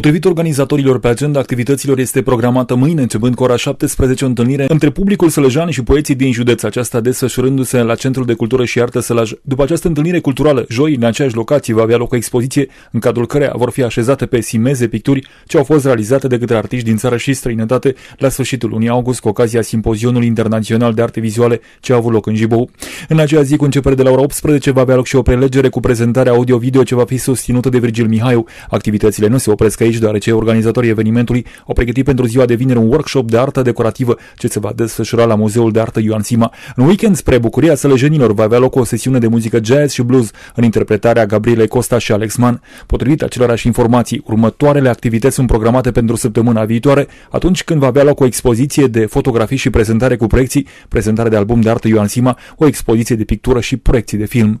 Potrivit organizatorilor, pe agenda activităților este programată mâine, începând cu ora 17, o întâlnire între publicul sălăjan și poeții din județ, aceasta desfășurându-se la Centrul de Cultură și Artă Sălaj. După această întâlnire culturală, joi, în aceeași locație, va avea loc o expoziție în cadrul căreia vor fi așezate pe simeze picturi ce au fost realizate de către artiști din țară și străinătate la sfârșitul lunii august, cu ocazia Simpozionului Internațional de Arte Vizuale ce a avut loc în Jibou. În aceea zi, cu începere de la ora 18, va avea loc și o prelegere cu prezentarea audio-video ce va fi susținută de Virgil Mihaiu. Activitățile nu se opresc aici aici, deoarece organizatorii evenimentului au pregătit pentru ziua de vineri un workshop de artă decorativă ce se va desfășura la Muzeul de Artă Ioan Sima. În weekend, spre bucuria sălăjenilor, va avea loc o sesiune de muzică jazz și blues în interpretarea Gabriele Costa și Alex Mann. Potrivit acelorași informații, următoarele activități sunt programate pentru săptămâna viitoare, atunci când va avea loc o expoziție de fotografii și prezentare cu proiecții, prezentare de album de artă Ioan Sima, o expoziție de pictură și proiecții de film.